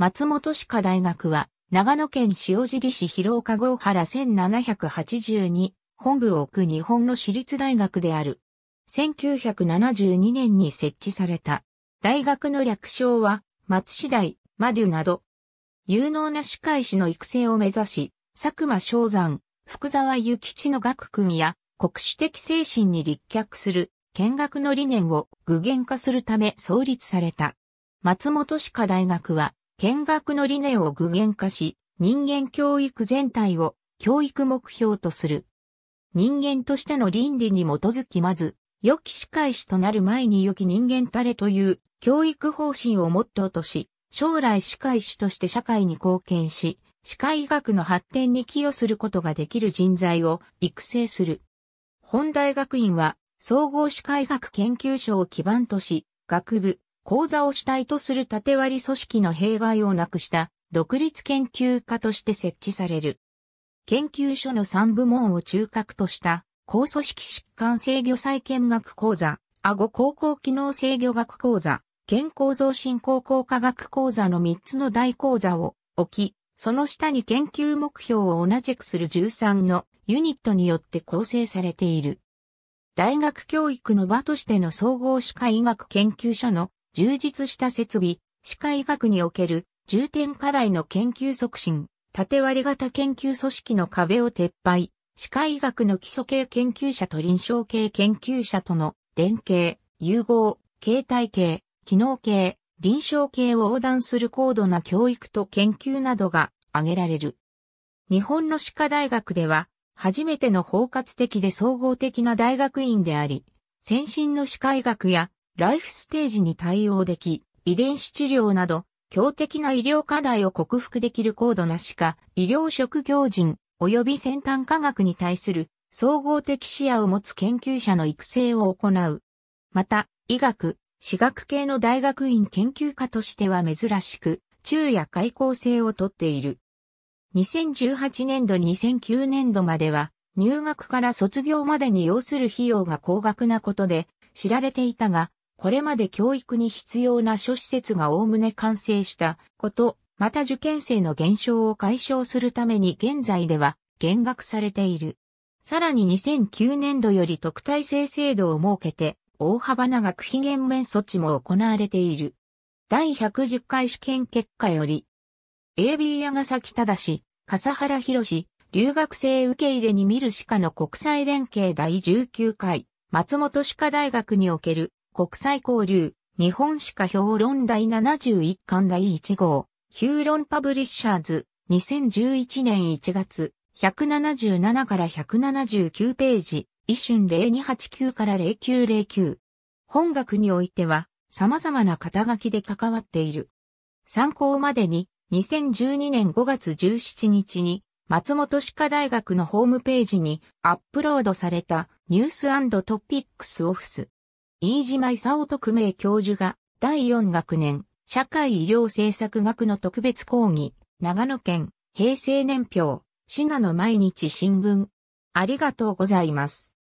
松本歯科大学は、長野県塩尻市広岡郷原1782本部を置く日本の私立大学である。1972年に設置された。大学の略称は、松次大、マデュなど。有能な歯科医師の育成を目指し、佐久間昭山、福沢諭吉の学君や国主的精神に立脚する見学の理念を具現化するため創立された。松本歯科大学は見学の理念を具現化し、人間教育全体を教育目標とする。人間としての倫理に基づきまず、良き司会師となる前に良き人間たれという教育方針をモットーとし、将来司会師として社会に貢献し、歯科医学の発展に寄与することができる人材を育成する。本大学院は総合歯科医学研究所を基盤とし、学部、講座を主体とする縦割り組織の弊害をなくした独立研究家として設置される。研究所の3部門を中核とした高組織疾患制御再建学講座、顎高校機能制御学講座、健康増進高校科学講座の3つの大講座を置き、その下に研究目標を同じくする13のユニットによって構成されている。大学教育の場としての総合歯科医学研究所の充実した設備、歯科医学における重点課題の研究促進、縦割り型研究組織の壁を撤廃、歯科医学の基礎系研究者と臨床系研究者との連携、融合、形態系、機能系、臨床系を横断する高度な教育と研究などが挙げられる。日本の歯科大学では、初めての包括的で総合的な大学院であり、先進の歯科医学やライフステージに対応でき、遺伝子治療など、強敵な医療課題を克服できる高度な歯科、医療職業人、及び先端科学に対する総合的視野を持つ研究者の育成を行う。また、医学、歯学系の大学院研究科としては珍しく、昼夜開校制をとっている。2018年度2009年度までは、入学から卒業までに要する費用が高額なことで知られていたが、これまで教育に必要な諸施設がおおむね完成したこと、また受験生の減少を解消するために現在では減額されている。さらに2009年度より特待生制度を設けて、大幅な学費減免措置も行われている。第110回試験結果より、AB 先ただし、笠原博留学生受け入れに見る歯科の国際連携第19回、松本歯科大学における国際交流、日本史家評論第71巻第1号、ヒューロンパブリッシャーズ、2011年1月、177から179ページ、一瞬0289から0909。本学においては、様々な肩書きで関わっている。参考までに、2012年5月17日に、松本歯科大学のホームページにアップロードされたニューストピックスオフィス飯島勲特命教授が第4学年社会医療政策学の特別講義長野県平成年表賀の毎日新聞ありがとうございます。